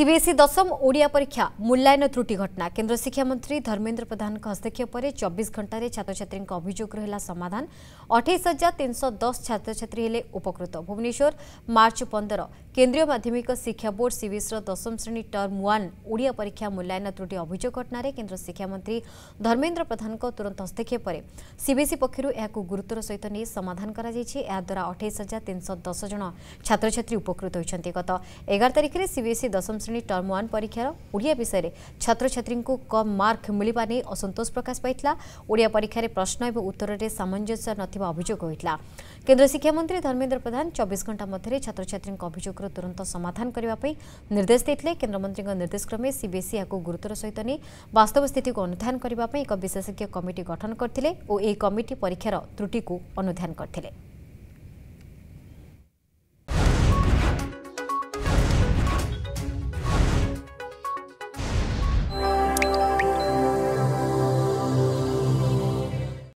CBSE दशम ओडिया परीक्षा मूल्यायन त्रुटि घटना केन्द्र शिक्षामंत्री धर्मेन्द्र प्रधान हस्तक्षेप पर चौबीस घंटे छात्र छात्री अभोग रहा समाधान अठाई हजार तीन सौ दस छात्र छात्री उपकृत भुवनेश्वर मार्च पंदर केन्द्रीय माध्यमिक शिक्षा बोर्ड सीबीएसर दशम श्रेणी टर्म ओन ओडिया परीक्षा मूल्यायन त्रुटि अभोग घटन केन्द्र शिक्षामंत्री धर्मेन्द्र प्रधान तुरंत हस्तक्षेप पर सीबीएसई पक्ष गुरुत्व सहित नहीं समाधान करा अठाई हजार तीन सौ दस जन छात्र छात्री उपकृत होती गत एगार तारीख में सीबीएसई दशम শ্রেণী টর্ম ওয়ান পরীক্ষার ওড়িয়া বিষয়ে ছাত্রছাত্রী কম মার্ক মিলবা নিয়ে অসন্তোষ প্রকাশ পাই ওড়িয়া পরীক্ষার প্রশ্ন এবং উত্তরের সামঞ্জস্য নভোগ হয়েছিল কেন্দ্র শিক্ষামন্ত্রী ধর্মেন্দ্র প্রধান চব্বিশ ঘণ্টা মধ্যে ছাত্রছাত্রী অভিযোগর তুরন্ত সমাধান করা নির্দেশ দিয়ে কেন্দ্রমন্ত্রী নির্দেশক্রমে সিবিএসই এখন গুরুত্বর সহিত নিয়ে বাস্তব স্থিতি অনুধান করা এক বিশেষজ্ঞ কমিটি গঠন করে ও এই কমিটি পরীক্ষার ত্রুটি অনুধান করে